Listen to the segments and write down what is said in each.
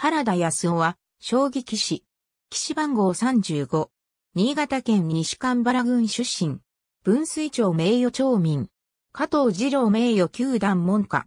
原田康夫は、将棋棋士。棋士番号35。新潟県西蒲原郡出身。分水町名誉町民。加藤二郎名誉球団門下。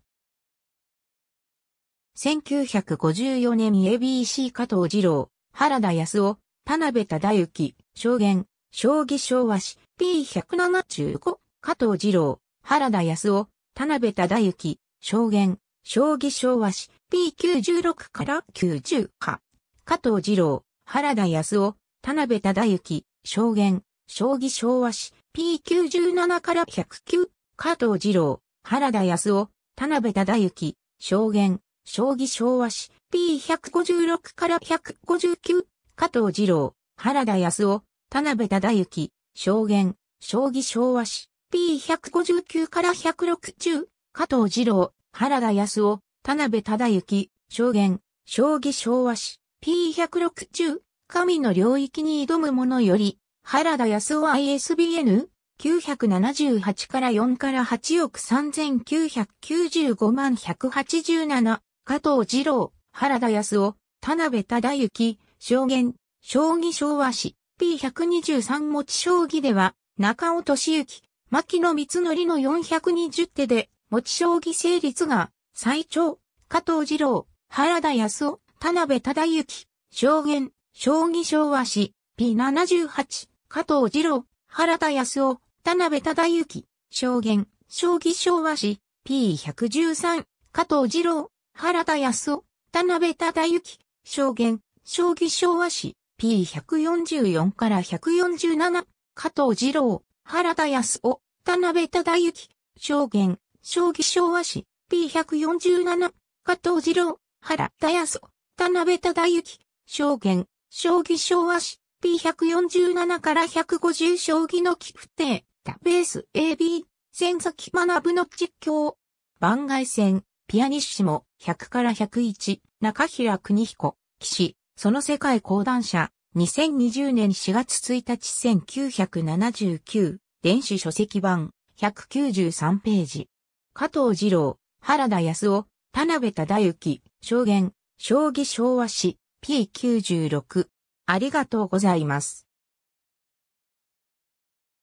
1954年 ABC 加藤二郎、原田康夫、田辺忠幸、証言、将棋昭和史 P175、加藤二郎、原田康夫、田辺忠幸、証言、将棋昭和史 P96 から90か。加藤二郎、原田康夫、田辺忠之、証言、将棋昭和史 P97 から109。加藤二郎、原田康夫、田辺忠之、証言、将棋昭和史 P156 から159。加藤二郎、原田康夫、田辺忠之、証言、将棋昭和史 P159 から160。加藤二郎、原田康夫、田辺忠之、証言、将棋昭和史、P160、神の領域に挑む者より、原田康夫 ISBN、978から4から8億3995万187、加藤二郎、原田康夫、田辺忠之、証言、将棋昭和史、P123 持ち将棋では、中尾敏之、牧野光則の420手で、持ち将棋成立が、最長、加藤二郎、原田康夫、田辺忠之、証言、将棋昭和史、P78、加藤二郎、原田康夫、田辺忠之、証言、将棋昭和史、P113、加藤二郎、原田康夫、田辺忠之、証言、将棋昭和史、P144 から147、加藤二郎、原田康夫、田辺忠之、証言、将棋昭和史、P147、加藤二郎、原田康、田辺忠之、証言、将棋昭和史、P147 から150将棋の寄付定、ダベース AB、千崎学の実況。番外戦、ピアニッシモ、100から101、中平邦彦、騎士、その世界講談社、2020年4月1日1979、電子書籍版、193ページ。加藤二郎、原田康夫、田辺忠之、証言、将棋昭和史 P96。ありがとうございます。